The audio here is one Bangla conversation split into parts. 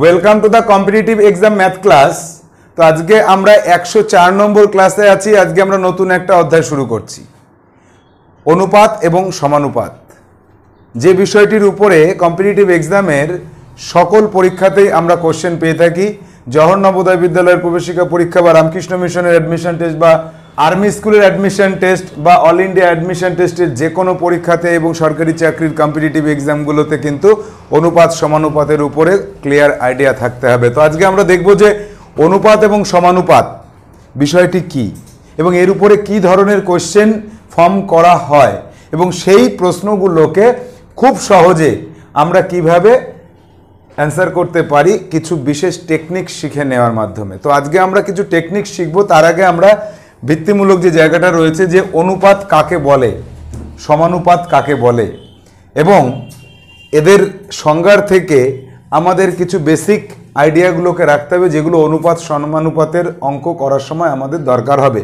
Welcome to the competitive exam math class তো আজকে আমরা একশো চার নম্বর ক্লাসে আছি আজকে আমরা নতুন একটা অধ্যায় শুরু করছি অনুপাত এবং সমানুপাত যে বিষয়টির উপরে কম্পিটিটিভ এক্সামের সকল পরীক্ষাতেই আমরা কোশ্চেন পেয়ে থাকি জহর নবোদয় বিদ্যালয়ের প্রবেশিকা পরীক্ষা বা রামকৃষ্ণ মিশনের অ্যাডমিশন টেস্ট বা আর্মি স্কুলের অ্যাডমিশন টেস্ট বা অল ইন্ডিয়া অ্যাডমিশন টেস্টের যে কোনো পরীক্ষাতে এবং সরকারি চাকরির কম্পিটিটিভ এক্সামগুলোতে কিন্তু অনুপাত সমানুপাতের উপরে ক্লিয়ার আইডিয়া থাকতে হবে তো আজকে আমরা দেখব যে অনুপাত এবং সমানুপাত বিষয়টি কি এবং এর উপরে কি ধরনের কোশ্চেন ফর্ম করা হয় এবং সেই প্রশ্নগুলোকে খুব সহজে আমরা কিভাবে অ্যান্সার করতে পারি কিছু বিশেষ টেকনিক শিখে নেওয়ার মাধ্যমে তো আজকে আমরা কিছু টেকনিক শিখব তার আগে আমরা ভিত্তিমূলক যে জায়গাটা রয়েছে যে অনুপাত কাকে বলে সমানুপাত কাকে বলে এবং এদের সংজ্ঞার থেকে আমাদের কিছু বেসিক আইডিয়াগুলোকে রাখতে হবে যেগুলো অনুপাত সমানুপাতের অঙ্ক করার সময় আমাদের দরকার হবে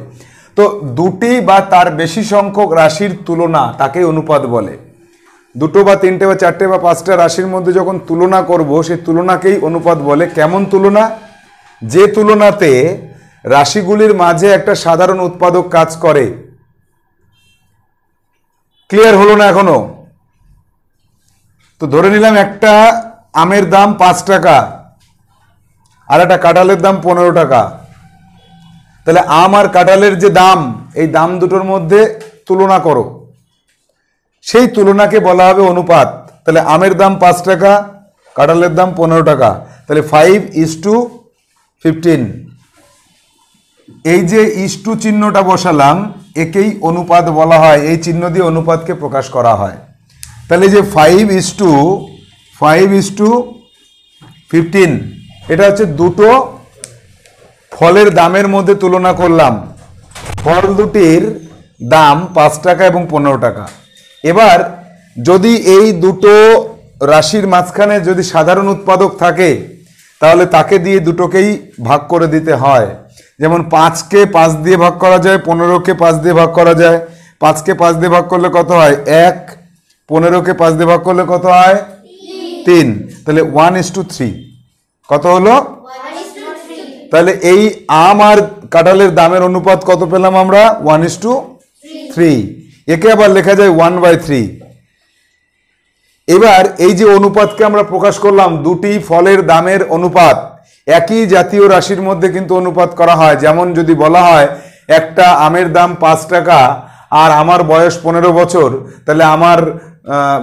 তো দুটি বা তার বেশি সংখ্যক রাশির তুলনা তাকেই অনুপাত বলে দুটো বা তিনটে বা চারটে বা পাঁচটা রাশির মধ্যে যখন তুলনা করব সেই তুলনাকেই অনুপাত বলে কেমন তুলনা যে তুলনাতে রাশিগুলির মাঝে একটা সাধারণ উৎপাদক কাজ করে ক্লিয়ার হলো না এখনো তো ধরে নিলাম একটা আমের দাম পাঁচ টাকা আর একটা কাঁঠালের দাম পনেরো টাকা তাহলে আম আর কাঁঠালের যে দাম এই দাম দুটোর মধ্যে তুলনা করো সেই তুলনাকে বলা হবে অনুপাত তাহলে আমের দাম পাঁচ টাকা কাঁঠালের দাম পনেরো টাকা তাহলে ফাইভ ইস টু ফিফটিন এই যে ইষ্টু চিহ্নটা বসালাম একেই অনুপাত বলা হয় এই চিহ্ন দিয়ে অনুপাতকে প্রকাশ করা হয় তাহলে যে five is to five is to fifteen এটা হচ্ছে দুটো ফলের দামের মধ্যে তুলনা করলাম ফল দুটির দাম পাঁচ টাকা এবং পনেরো টাকা এবার যদি এই দুটো রাশির মাঝখানে যদি সাধারণ উৎপাদক থাকে তাহলে তাকে দিয়ে দুটোকেই ভাগ করে দিতে হয় যেমন পাঁচকে পাঁচ দিয়ে ভাগ করা যায় পনেরোকে পাঁচ দিয়ে ভাগ করা যায় পাঁচকে পাঁচ দিয়ে ভাগ করলে কত হয় এক পনেরোকে পাঁচ দিয়ে ভাগ করলে কত হয় তিন তাহলে ওয়ান ইস টু থ্রি কত হলো তাহলে এই আম আর কাঁঠালের দামের অনুপাত কত পেলাম আমরা ওয়ান ইস টু থ্রি একে আবার লেখা যায় ওয়ান বাই থ্রি এবার এই যে অনুপাতকে আমরা প্রকাশ করলাম দুটি ফলের দামের অনুপাত একই জাতীয় রাশির মধ্যে কিন্তু অনুপাত করা হয় যেমন যদি বলা হয় একটা আমের দাম পাঁচ টাকা আর আমার বয়স পনেরো বছর তাহলে আমার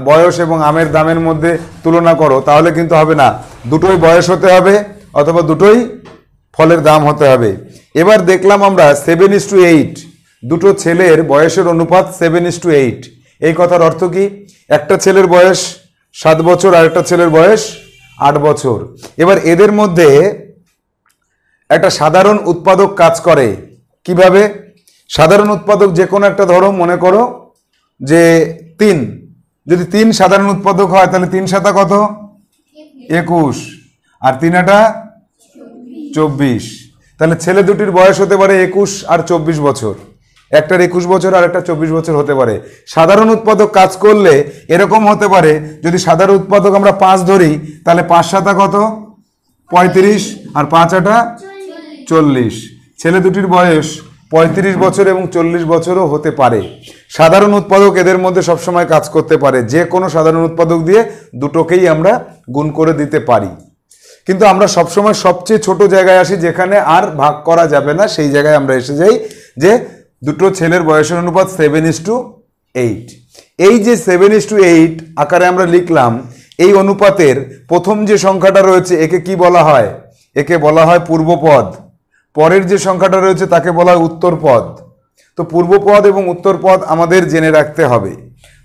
বয়স এবং আমের দামের মধ্যে তুলনা করো তাহলে কিন্তু হবে না দুটোই বয়স হতে হবে অথবা দুটোই ফলের দাম হতে হবে এবার দেখলাম আমরা সেভেন ইস টু এইট দুটো ছেলের বয়সের অনুপাত সেভেন ইস টু এইট এই কথার অর্থ কি একটা ছেলের বয়স সাত বছর আর একটা ছেলের বয়স আট বছর এবার এদের মধ্যে একটা সাধারণ উৎপাদক কাজ করে কিভাবে সাধারণ উৎপাদক যে কোনো একটা ধরো মনে করো যে তিন যদি তিন সাধারণ উৎপাদক হয় তাহলে তিন সাতা কত একুশ আর তিন আটা চব্বিশ তাহলে ছেলে দুটির বয়স হতে পারে একুশ আর চব্বিশ বছর একটার একুশ বছর আর একটা চব্বিশ বছর হতে পারে সাধারণ উৎপাদক কাজ করলে এরকম হতে পারে যদি সাধারণ উৎপাদক আমরা পাঁচ ধরি তাহলে পাঁচ সাতা কত পঁয়ত্রিশ আর পাঁচ আটা চল্লিশ ছেলে দুটির বয়স পঁয়ত্রিশ বছর এবং চল্লিশ বছরও হতে পারে সাধারণ উৎপাদক এদের মধ্যে সবসময় কাজ করতে পারে যে কোনো সাধারণ উৎপাদক দিয়ে দুটোকেই আমরা গুণ করে দিতে পারি কিন্তু আমরা সবসময় সবচেয়ে ছোট জায়গায় আসি যেখানে আর ভাগ করা যাবে না সেই জায়গায় আমরা এসে যাই যে দুটো ছেলের বয়সের অনুপাত সেভেন ইস টু এইট এই যে সেভেন ইস টু এইট আকারে আমরা লিখলাম এই অনুপাতের প্রথম যে সংখ্যাটা রয়েছে একে কি বলা হয় একে বলা হয় পূর্বপদ পরের যে সংখ্যাটা রয়েছে তাকে বলা হয় উত্তরপদ তো পূর্বপদ এবং উত্তরপদ আমাদের জেনে রাখতে হবে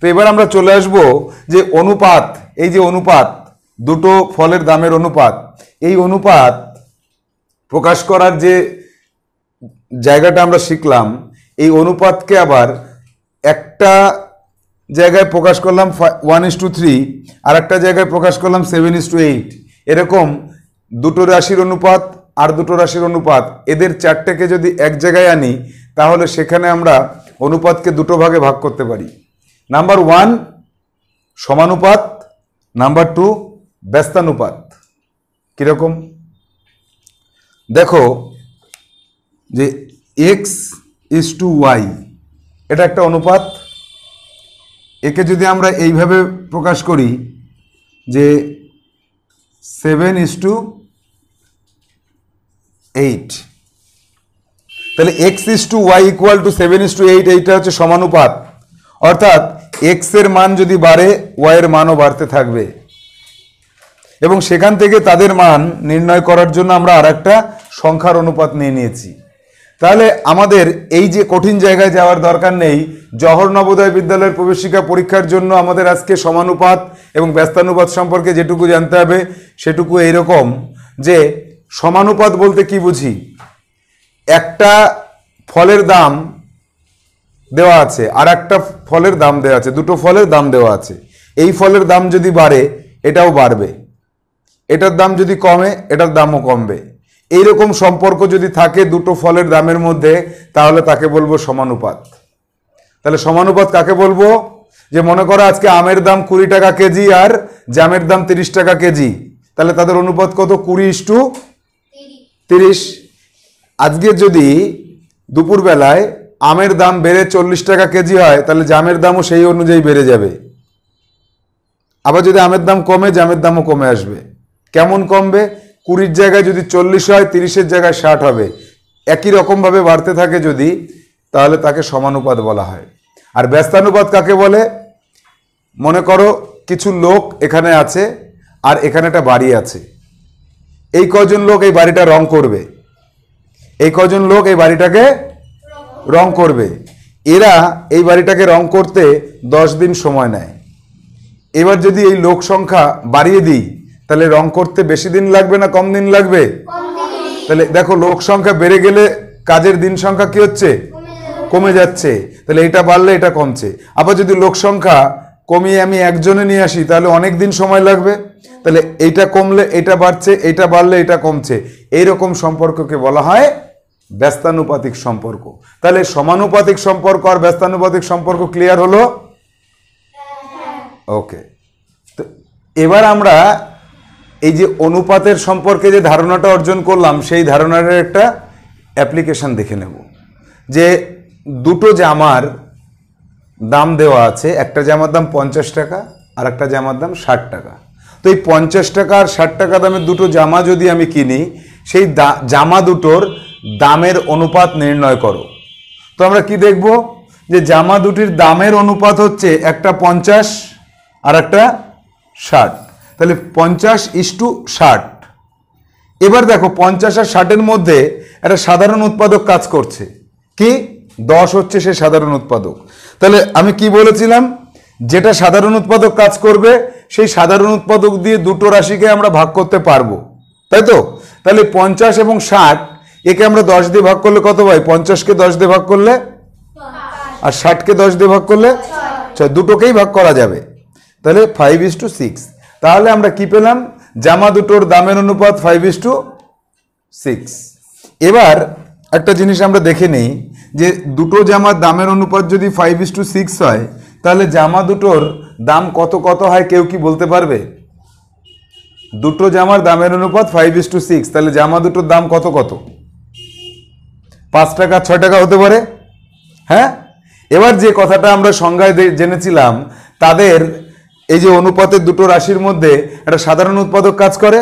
তো এবার আমরা চলে আসব যে অনুপাত এই যে অনুপাত দুটো ফলের দামের অনুপাত এই অনুপাত প্রকাশ করার যে জায়গাটা আমরা শিখলাম এই অনুপাতকে আবার একটা জায়গায় প্রকাশ করলাম ওয়ান ইস টু থ্রি আর একটা জায়গায় প্রকাশ করলাম সেভেন ইস টু এইট এরকম দুটো রাশির অনুপাত আর দুটো রাশির অনুপাত এদের চারটাকে যদি এক জায়গায় আনি তাহলে সেখানে আমরা অনুপাতকে দুটো ভাগে ভাগ করতে পারি নাম্বার ওয়ান সমানুপাত নাম্বার টু ব্যস্তানুপাত কীরকম দেখো যে এক্স ইস টু ওয়াই এটা একটা অনুপাত একে যদি আমরা এইভাবে প্রকাশ করি যে সেভেন ইস টু এইট তাহলে X is to Y equal to seven is to eight এইটা হচ্ছে সমানুপাত অর্থাৎ এক্সের মান যদি বাড়ে ওয়াইয়ের মানও বাড়তে থাকবে এবং সেখান থেকে তাদের মান নির্ণয় করার জন্য আমরা আর সংখ্যার অনুপাত নিয়ে নিয়েছি তাহলে আমাদের এই যে কঠিন জায়গায় যাওয়ার দরকার নেই জহর নবোদয় বিদ্যালয়ের প্রবেশিকা পরীক্ষার জন্য আমাদের আজকে সমানুপাত এবং ব্যস্তানুপাত সম্পর্কে যেটুকু জানতে হবে সেটুকু এইরকম যে সমানুপাত বলতে কি বুঝি একটা ফলের দাম দেওয়া আছে আর একটা ফলের দাম দেওয়া আছে দুটো ফলের দাম দেওয়া আছে এই ফলের দাম যদি বাড়ে এটাও বাড়বে এটার দাম যদি কমে এটার দামও কমবে এইরকম সম্পর্ক যদি থাকে দুটো ফলের দামের মধ্যে তাহলে তাকে বলবো সমানুপাত তাহলে সমানুপাত কাকে বলবো যে মনে করো আজকে আমের দাম কুড়ি টাকা কেজি আর জামের দাম তিরিশ টাকা কেজি তাহলে তাদের অনুপাত কত কুড়ি ইস্টু তিরিশ আজকে যদি দুপুরবেলায় আমের দাম বেড়ে চল্লিশ টাকা কেজি হয় তাহলে জামের দামও সেই অনুযায়ী বেড়ে যাবে আবার যদি আমের দাম কমে জামের দামও কমে আসবে কেমন কমবে কুড়ির জায়গায় যদি চল্লিশ হয় তিরিশের জায়গায় ষাট হবে একই রকমভাবে বাড়তে থাকে যদি তাহলে তাকে সমানুপাত বলা হয় আর ব্যস্তানুপাত কাকে বলে মনে করো কিছু লোক এখানে আছে আর এখানে একটা বাড়ি আছে এই কজন লোক এই বাড়িটা রং করবে এই কজন লোক এই বাড়িটাকে রং করবে এরা এই বাড়িটাকে রং করতে দশ দিন সময় নেয় এবার যদি এই লোক সংখ্যা বাড়িয়ে দিই তাহলে রং করতে বেশি দিন লাগবে না কম দিন লাগবে তাহলে দেখো লোক সংখ্যা বেড়ে গেলে কাজের দিন সংখ্যা কি হচ্ছে কমে যাচ্ছে তাহলে এটা বাড়লে এটা কমছে আবার যদি লোক সংখ্যা কমিয়ে আমি একজনে নিয়ে আসি তাহলে অনেক দিন সময় লাগবে তাহলে এইটা কমলে এটা বাড়ছে এটা বাড়লে এটা কমছে এইরকম সম্পর্ককে বলা হয় ব্যস্তানুপাতিক সম্পর্ক তাহলে সমানুপাতিক সম্পর্ক আর ব্যস্তানুপাতিক সম্পর্ক ক্লিয়ার হলো ওকে হ্যাঁ, হ্যাঁ। তো এবার আমরা এই যে অনুপাতের সম্পর্কে যে ধারণাটা অর্জন করলাম সেই ধারণার একটা অ্যাপ্লিকেশান দেখে নেব যে দুটো জামার দাম দেওয়া আছে একটা জামার দাম পঞ্চাশ টাকা আর একটা জামার দাম ষাট টাকা তো এই পঞ্চাশ টাকা আর ষাট টাকা দামের দুটো জামা যদি আমি কিনি সেই জামা দুটোর দামের অনুপাত নির্ণয় করো তো আমরা কি দেখব যে জামা দুটির দামের অনুপাত হচ্ছে একটা পঞ্চাশ আর একটা ষাট তাহলে পঞ্চাশ ইস টু ষাট এবার দেখো পঞ্চাশ আর ষাটের মধ্যে একটা সাধারণ উৎপাদক কাজ করছে কি দশ হচ্ছে সে সাধারণ উৎপাদক তাহলে আমি কি বলেছিলাম যেটা সাধারণ উৎপাদক কাজ করবে সেই সাধারণ উৎপাদক দিয়ে দুটো রাশিকে আমরা ভাগ করতে পারবো তাই তো তাহলে পঞ্চাশ এবং ষাট একে আমরা দশ দিয়ে ভাগ করলে কত পাই পঞ্চাশকে দশ দিয়ে ভাগ করলে আর ষাটকে দশ দিয়ে ভাগ করলে দুটোকেই ভাগ করা যাবে তাহলে ফাইভ ইস টু সিক্স তাহলে আমরা কি পেলাম জামা দুটোর দামের অনুপাত ফাইভ ইস টু সিক্স এবার একটা জিনিস আমরা দেখে নেই যে দুটো জামার দামের অনুপাত যদি ফাইভ ইস টু সিক্স হয় তাহলে জামা দুটোর দাম কত কত হয় কেউ কি বলতে পারবে দুটো জামার দামের অনুপাত ফাইভ ইস টু সিক্স তাহলে জামা দুটোর দাম কত কত পাঁচ টাকা ছয় টাকা হতে পারে হ্যাঁ এবার যে কথাটা আমরা সংজ্ঞায় জেনেছিলাম তাদের এই যে অনুপাতের দুটো রাশির মধ্যে একটা সাধারণ উৎপাদক কাজ করে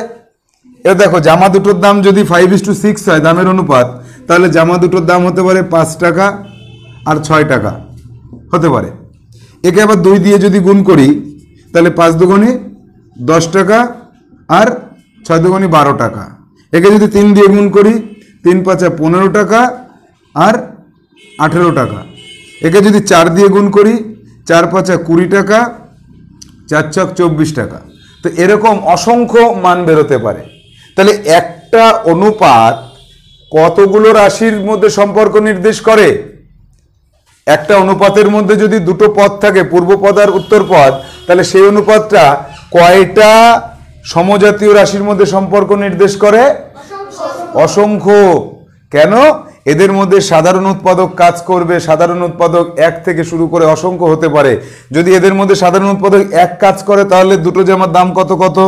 এ দেখো জামা দুটোর দাম যদি ফাইভ ইস টু সিক্স হয় দামের অনুপাত তাহলে জামা দুটোর দাম হতে পারে পাঁচ টাকা আর ছয় টাকা হতে পারে একে আবার দুই দিয়ে যদি গুণ করি তাহলে পাঁচ দুগুণে দশ টাকা আর ছয় দুগুণে বারো টাকা একে যদি তিন দিয়ে গুণ করি তিন পাঁচা পনেরো টাকা আর আঠেরো টাকা একে যদি চার দিয়ে গুণ করি চার পাঁচা কুড়ি টাকা চার চক চব্বিশ টাকা তো এরকম অসংখ্য মান বেরোতে পারে তাহলে একটা অনুপাত কতগুলো রাশির মধ্যে সম্পর্ক নির্দেশ করে একটা অনুপাতের মধ্যে যদি দুটো পদ থাকে পূর্ব পদ আর উত্তর পদ তাহলে সেই অনুপাতটা কয়টা সমজাতীয় রাশির মধ্যে সম্পর্ক নির্দেশ করে অসংখ্য কেন এদের মধ্যে সাধারণ উৎপাদক কাজ করবে সাধারণ উৎপাদক এক থেকে শুরু করে অসংখ্য হতে পারে যদি এদের মধ্যে সাধারণ উৎপাদক এক কাজ করে তাহলে দুটো জামার দাম কত কত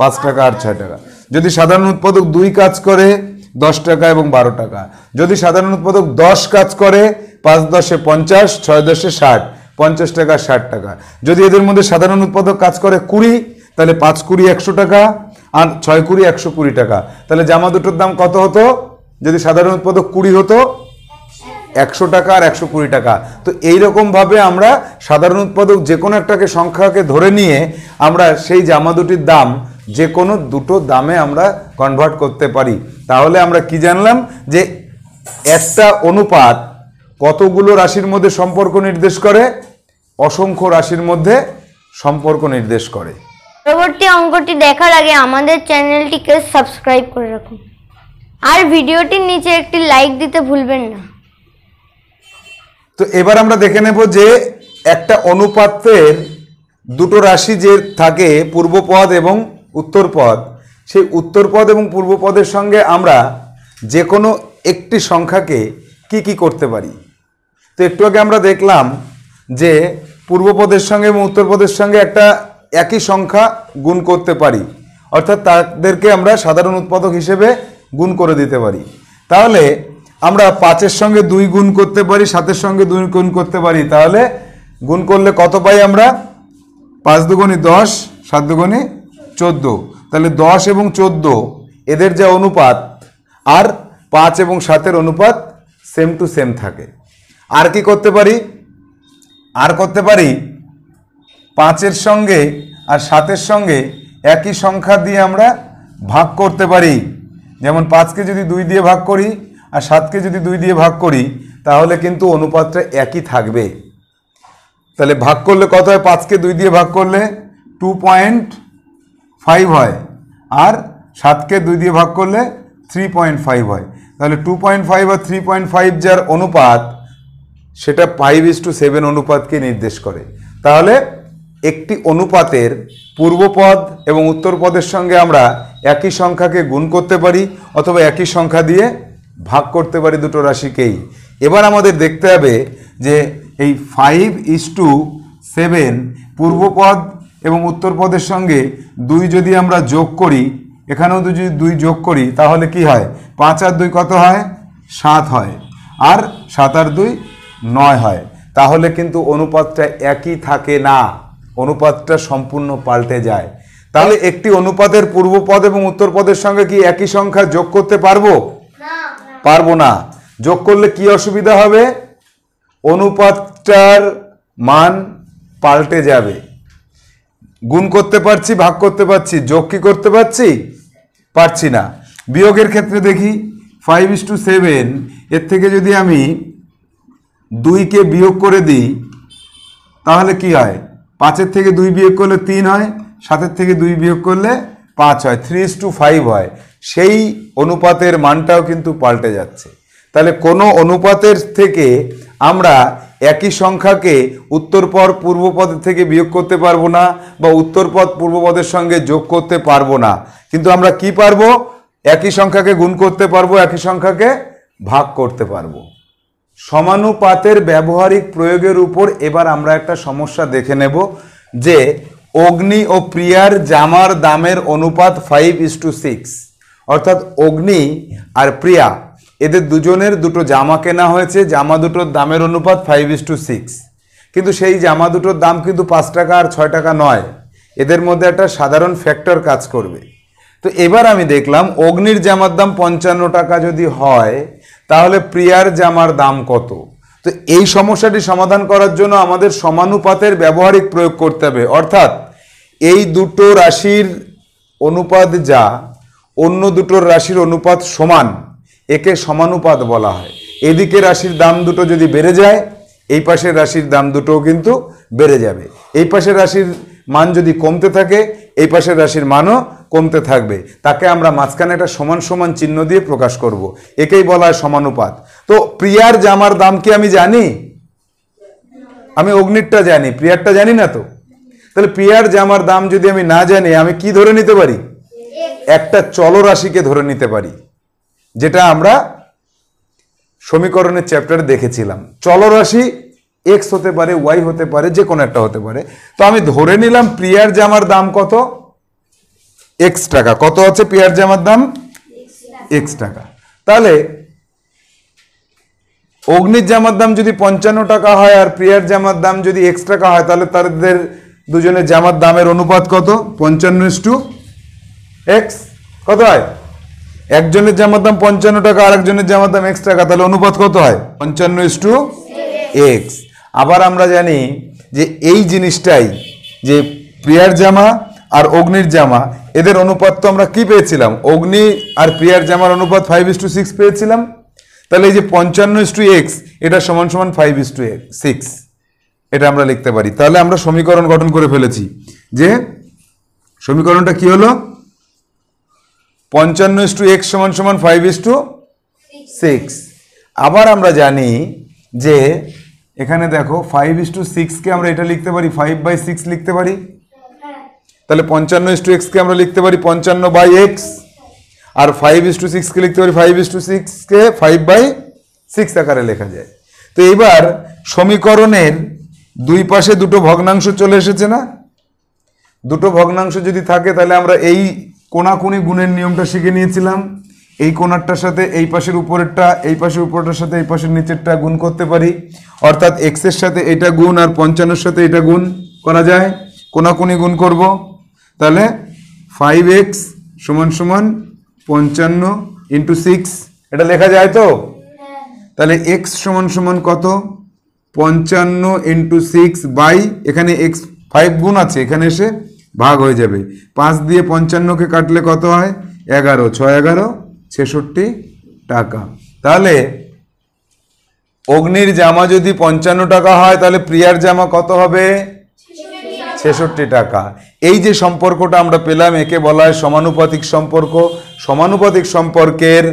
পাঁচ টাকা আর ছয় টাকা যদি সাধারণ উৎপাদক দুই কাজ করে দশ টাকা এবং বারো টাকা যদি সাধারণ উৎপাদক দশ কাজ করে পাঁচ দশে পঞ্চাশ ছয় দশে ষাট পঞ্চাশ টাকা ষাট টাকা যদি এদের মধ্যে সাধারণ উৎপাদক কাজ করে কুড়ি তাহলে পাঁচ কুড়ি একশো টাকা আর ছয় কুড়ি একশো কুড়ি টাকা তাহলে জামা দুটোর দাম কত হতো যদি সাধারণ উৎপাদক কুড়ি হতো একশো টাকা আর একশো কুড়ি টাকা তো এইরকমভাবে আমরা সাধারণ উৎপাদক যে কোনো একটাকে সংখ্যাকে ধরে নিয়ে আমরা সেই জামা দুটির দাম যে কোনো দুটো দামে আমরা কনভার্ট করতে পারি তাহলে আমরা কি জানলাম যে একটা অনুপাত কতগুলো রাশির মধ্যে সম্পর্ক নির্দেশ করে অসংখ্য রাশির মধ্যে সম্পর্ক নির্দেশ করে পরবর্তী অঙ্কটি দেখার আগে আমাদের চ্যানেলটিকে সাবস্ক্রাইব করে রাখুন আর ভিডিওটির নিচে একটি লাইক দিতে ভুলবেন না তো এবার আমরা দেখে নেব যে একটা অনুপাতের দুটো রাশি যে থাকে পূর্বপদ এবং উত্তরপদ সেই উত্তরপদ এবং পূর্বপদের সঙ্গে আমরা যে কোনো একটি সংখ্যাকে কি কি করতে পারি তো একটু আগে আমরা দেখলাম যে পূর্বপদের সঙ্গে এবং উত্তরপদের সঙ্গে একটা একই সংখ্যা গুণ করতে পারি অর্থাৎ তাদেরকে আমরা সাধারণ উৎপাদক হিসেবে গুণ করে দিতে পারি তাহলে আমরা পাঁচের সঙ্গে দুই গুণ করতে পারি সাতের সঙ্গে দুই গুণ করতে পারি তাহলে গুণ করলে কত পাই আমরা পাঁচ দুগুণি দশ সাত দুগুণি চোদ্দো তাহলে দশ এবং চোদ্দো এদের যা অনুপাত আর পাঁচ এবং সাতের অনুপাত সেম টু সেম থাকে আর কি করতে পারি আর করতে পারি পাঁচের সঙ্গে আর সাতের সঙ্গে একই সংখ্যা দিয়ে আমরা ভাগ করতে পারি যেমন পাঁচকে যদি দুই দিয়ে ভাগ করি আর সাতকে যদি দুই দিয়ে ভাগ করি তাহলে কিন্তু অনুপাতটা একই থাকবে তাহলে ভাগ করলে কত হয় পাঁচকে দুই দিয়ে ভাগ করলে টু পয়েন্ট ফাইভ হয় আর সাতকে দুই দিয়ে ভাগ করলে থ্রি পয়েন্ট ফাইভ হয় তাহলে টু পয়েন্ট ফাইভ আর থ্রি পয়েন্ট ফাইভ যার অনুপাত সেটা ফাইভ ইস টু সেভেন অনুপাতকে নির্দেশ করে তাহলে একটি অনুপাতের পূর্বপদ এবং উত্তরপদের সঙ্গে আমরা একই সংখ্যাকে গুণ করতে পারি অথবা একই সংখ্যা দিয়ে ভাগ করতে পারি দুটো রাশিকেই এবার আমাদের দেখতে হবে যে এই ফাইভ ইস টু সেভেন পূর্বপদ এবং উত্তরপদের সঙ্গে দুই যদি আমরা যোগ করি এখানেও যদি দুই যোগ করি তাহলে কি হয় পাঁচ আর দুই কত হয় সাত হয় আর সাত আর দুই নয় হয় তাহলে কিন্তু অনুপাতটা একই থাকে না অনুপাতটা সম্পূর্ণ পাল্টে যায় তাহলে একটি অনুপাতের পূর্ব পদ এবং উত্তর পদের সঙ্গে কি একই সংখ্যা যোগ করতে পারবো পারবো না যোগ করলে কি অসুবিধা হবে অনুপাতটার মান পাল্টে যাবে গুণ করতে পারছি ভাগ করতে পারছি যোগ কি করতে পারছি পারছি না বিয়োগের ক্ষেত্রে দেখি ফাইভ ইস টু সেভেন এর থেকে যদি আমি দুইকে বিয়োগ করে দিই তাহলে কি হয় পাঁচের থেকে দুই বিয়োগ করলে তিন হয় সাতের থেকে দুই বিয়োগ করলে পাঁচ হয় থ্রি ইস টু ফাইভ হয় সেই অনুপাতের মানটাও কিন্তু পাল্টে যাচ্ছে তাহলে কোনো অনুপাতের থেকে আমরা একই সংখ্যাকে উত্তরপর পূর্বপদের থেকে বিয়োগ করতে পারবো না বা উত্তরপদ পূর্বপদের সঙ্গে যোগ করতে পারবো না কিন্তু আমরা কি পারবো একই সংখ্যাকে গুণ করতে পারবো একই সংখ্যাকে ভাগ করতে পারবো সমানুপাতের ব্যবহারিক প্রয়োগের উপর এবার আমরা একটা সমস্যা দেখে নেব যে অগ্নি ও প্রিয়ার জামার দামের অনুপাত ফাইভ ইস টু সিক্স অর্থাৎ অগ্নি আর প্রিয়া এদের দুজনের দুটো জামা কেনা হয়েছে জামা দুটোর দামের অনুপাত ফাইভ ইস টু সিক্স কিন্তু সেই জামা দুটোর দাম কিন্তু পাঁচ টাকা আর ছয় টাকা নয় এদের মধ্যে একটা সাধারণ ফ্যাক্টর কাজ করবে তো এবার আমি দেখলাম অগ্নির জামার দাম পঞ্চান্ন টাকা যদি হয় তাহলে প্রিয়ার জামার দাম কত তো এই সমস্যাটি সমাধান করার জন্য আমাদের সমানুপাতের ব্যবহারিক প্রয়োগ করতে হবে অর্থাৎ এই দুটো রাশির অনুপাত যা অন্য দুটোর রাশির অনুপাত সমান একে সমানুপাত বলা হয় এদিকে রাশির দাম দুটো যদি বেড়ে যায় এই পাশের রাশির দাম দুটোও কিন্তু বেড়ে যাবে এই পাশের রাশির মান যদি কমতে থাকে এই পাশের রাশির মানও কমতে থাকবে তাকে আমরা মাঝখানে একটা সমান সমান চিহ্ন দিয়ে প্রকাশ করব। একেই বলা হয় সমানুপাত তো প্রিয়ার জামার দাম কি আমি জানি আমি অগ্নিরটা জানি প্রিয়ারটা জানি না তো তাহলে প্রিয়ার জামার দাম যদি আমি না জানি আমি কি ধরে নিতে পারি একটা চলরাশিকে ধরে নিতে পারি যেটা আমরা সমীকরণের চ্যাপ্টারে দেখেছিলাম চলরাশি এক্স হতে পারে ওয়াই হতে পারে যে কোনো একটা হতে পারে তো আমি ধরে নিলাম প্রিয়ার জামার দাম কত এক্স টাকা কত আছে প্রিয়ার জামার দাম এক্স টাকা তাহলে অগ্নির জামার দাম যদি পঞ্চান্ন টাকা হয় আর প্রিয়ার জামার দাম যদি এক্স টাকা হয় তাহলে তাদের দুজনের জামার দামের অনুপাত কত পঞ্চান্ন টু এক্স কত হয় একজনের জামার দাম পঞ্চান্ন টাকা আর একজনের জামার দাম এক্স টাকা তাহলে অনুপাত কত হয় পঞ্চান্ন টু এক্স আবার আমরা জানি যে এই জিনিসটাই যে প্রিয়ার জামা আর অগ্নির জামা এদের অনুপাত তো আমরা কি পেয়েছিলাম অগ্নি আর প্রিয়ার জামার অনুপাত ফাইভ ইস টু সিক্স পেয়েছিলাম তাহলে এই যে পঞ্চান্ন ইস টু এক্স এটা সমান সমান ফাইভ ইস টু সিক্স এটা আমরা লিখতে পারি তাহলে আমরা সমীকরণ গঠন করে ফেলেছি যে সমীকরণটা কি হলো পঞ্চান্ন ইস টু এক্স সমান সমান ফাইভ ইস টু সিক্স আবার আমরা জানি যে এখানে দেখো ফাইভ ইস টু সিক্সকে আমরা এটা লিখতে পারি ফাইভ বাই সিক্স লিখতে পারি তাহলে পঞ্চান্ন ইস টু এক্সকে আমরা লিখতে পারি পঞ্চান্ন বাই এক্স আর ফাইভ ইস টু সিক্সকে লিখতে পারি ফাইভ ইস টু সিক্সকে ফাইভ বাই সিক্স আকারে লেখা যায় তো এইবার সমীকরণের দুই পাশে দুটো ভগ্নাংশ চলে এসেছে না দুটো ভগ্নাংশ যদি থাকে তাহলে আমরা এই কোনাকুনি গুণের নিয়মটা শিখে নিয়েছিলাম এই কোনারটার সাথে এই পাশের উপরেরটা এই পাশের উপরটার সাথে এই পাশের নিচেরটা গুণ করতে পারি অর্থাৎ এক্সের সাথে এটা গুণ আর পঞ্চান্নর সাথে এটা গুণ করা যায় কোনাকুনি গুণ করব তাহলে ফাইভ এক্স সমান সমান পঞ্চান্ন ইন্টু সিক্স এটা লেখা যায় তো তাহলে এক্স সমান সমান কত পঞ্চান্ন ইন্টু সিক্স বাই এখানে এক্স ফাইভ গুণ আছে এখানে এসে ভাগ হয়ে যাবে পাঁচ দিয়ে পঞ্চান্নকে কাটলে কত হয় এগারো ছয় এগারো ছেষট্টি টাকা তাহলে অগ্নির জামা যদি পঞ্চান্ন টাকা হয় তাহলে প্রিয়ার জামা কত হবে ছেষট্টি টাকা এই যে সম্পর্কটা আমরা পেলাম একে বলা হয় সমানুপাতিক সম্পর্ক সমানুপাতিক সম্পর্কের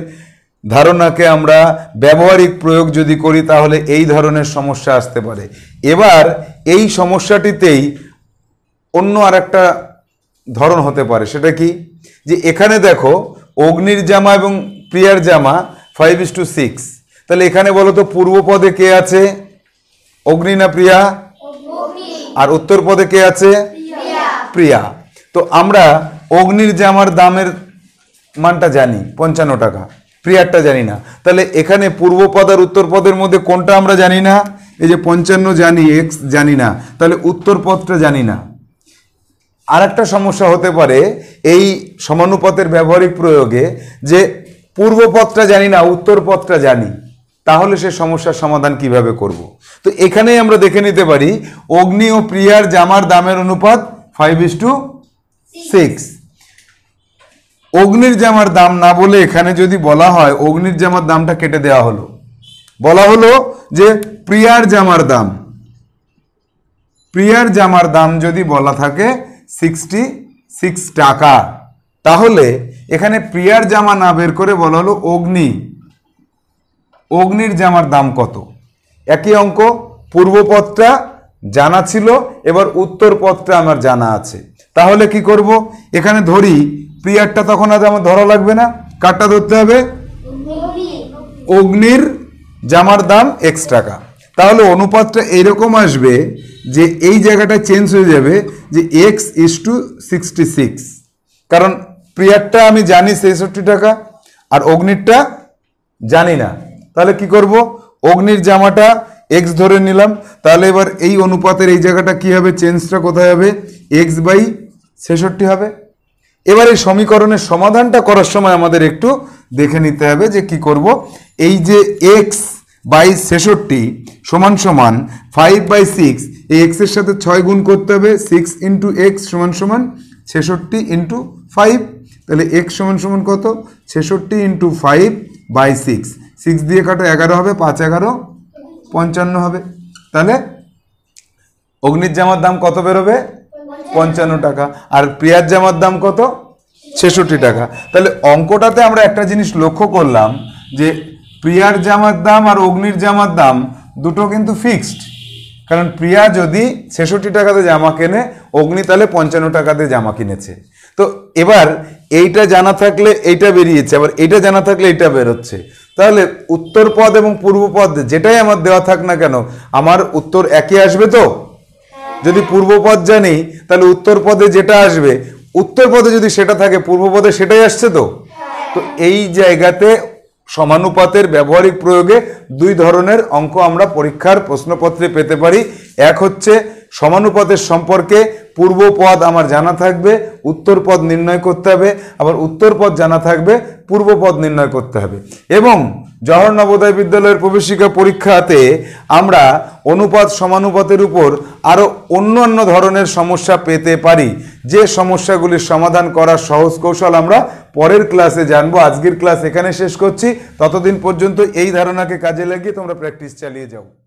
ধারণাকে আমরা ব্যবহারিক প্রয়োগ যদি করি তাহলে এই ধরনের সমস্যা আসতে পারে এবার এই সমস্যাটিতেই অন্য আর একটা ধরন হতে পারে সেটা কি যে এখানে দেখো অগ্নির জামা এবং প্রিয়ার জামা ফাইভ ইস টু সিক্স তাহলে এখানে বলো তো পূর্ব পদে কে আছে অগ্নি না প্রিয়া আর উত্তর পদে কে আছে প্রিয়া তো আমরা অগ্নির জামার দামের মানটা জানি পঞ্চান্ন টাকা প্রিয়ারটা জানি না তাহলে এখানে পূর্বপদ আর উত্তর পদের মধ্যে কোনটা আমরা জানি না এই যে পঞ্চান্ন জানি এক্স জানি না তাহলে উত্তর পদটা জানি না আর একটা সমস্যা হতে পারে এই সমানুপাতের ব্যবহারিক প্রয়োগে যে পূর্বপথটা জানি না উত্তর পথটা জানি তাহলে সে সমস্যার সমাধান কিভাবে করব। তো এখানেই আমরা দেখে নিতে পারি অগ্নি ও প্রিয়ার জামার দামের অনুপাত ফাইভ ইস টু সিক্স অগ্নির জামার দাম না বলে এখানে যদি বলা হয় অগ্নির জামার দামটা কেটে দেওয়া হলো বলা হলো যে প্রিয়ার জামার দাম প্রিয়ার জামার দাম যদি বলা থাকে সিক্সটি সিক্স টাকা তাহলে এখানে প্রিয়ার জামা না বের করে বলা হলো অগ্নি অগ্নির জামার দাম কত একই অঙ্ক পূর্বপথটা জানা ছিল এবার উত্তরপথটা আমার জানা আছে তাহলে কি করব এখানে ধরি প্রিয়ারটা তখন আজ আমার ধরা লাগবে না কারটা ধরতে হবে অগ্নির জামার দাম এক্স টাকা তাহলে অনুপাতটা এরকম আসবে যে এই জায়গাটা চেঞ্জ হয়ে যাবে যে X is to sixty six কারণ প্রিয়ারটা আমি জানি ছেষট্টি টাকা আর অগ্নিরটা জানি না তাহলে কি করব অগ্নির জামাটা এক্স ধরে নিলাম তাহলে এবার এই অনুপাতের এই জায়গাটা কি হবে চেঞ্জটা কোথায় হবে এক্স বাই ছেষট্টি হবে এবার এই সমীকরণের সমাধানটা করার সময় আমাদের একটু দেখে নিতে হবে যে কি করব এই যে এক্স বাই ছেষট্টি সমান সমান ফাইভ বাই সিক্স এই এক্সের সাথে ছয় গুণ করতে হবে সিক্স ইন্টু এক্স সমান সমান ছেষট্টি ইন্টু ফাইভ তাহলে এক্স সমান সমান কত ছেষট্টি into five by six six দিয়ে কাটো এগারো হবে পাঁচ এগারো পঞ্চান্ন হবে তাহলে অগ্নির জামার দাম কত বেরোবে পঞ্চান্ন টাকা আর প্রিয়ার জামার দাম কত ছেষট্টি টাকা তাহলে অঙ্কটাতে আমরা একটা জিনিস লক্ষ্য করলাম যে প্রিয়ার জামার দাম আর অগ্নির জামার দাম দুটো কিন্তু ফিক্সড কারণ প্রিয়া যদি ছেষট্টি টাকাতে জামা কেনে অগ্নি তাহলে পঞ্চান্ন টাকাতে জামা কিনেছে তো এবার এইটা জানা থাকলে এইটা বেরিয়েছে আবার এইটা জানা থাকলে এইটা বেরোচ্ছে তাহলে উত্তর পদ এবং পূর্ব পদ যেটাই আমার দেওয়া থাক না কেন আমার উত্তর একই আসবে তো যদি পূর্বপদ জানি তাহলে উত্তর পদে যেটা আসবে উত্তর পদে যদি সেটা থাকে পূর্ব পদে সেটাই আসছে তো তো এই জায়গাতে সমানুপাতের ব্যবহারিক প্রয়োগে দুই ধরনের অঙ্ক আমরা পরীক্ষার প্রশ্নপত্রে পেতে পারি এক হচ্ছে সমানুপাতের সম্পর্কে পূর্ব পদ আমার জানা থাকবে উত্তর পদ নির্ণয় করতে হবে আবার উত্তর পদ জানা থাকবে পূর্ব পদ নির্ণয় করতে হবে এবং জহর নবোদয় বিদ্যালয়ের প্রবেশিকা পরীক্ষাতে আমরা অনুপাত সমানুপাতের উপর আরও অন্যান্য ধরনের সমস্যা পেতে পারি যে সমস্যাগুলির সমাধান করার সহজ কৌশল আমরা পরের ক্লাসে জানবো আজকের ক্লাস এখানে শেষ করছি ততদিন পর্যন্ত এই ধারণাকে কাজে লাগিয়ে তোমরা প্র্যাকটিস চালিয়ে যাও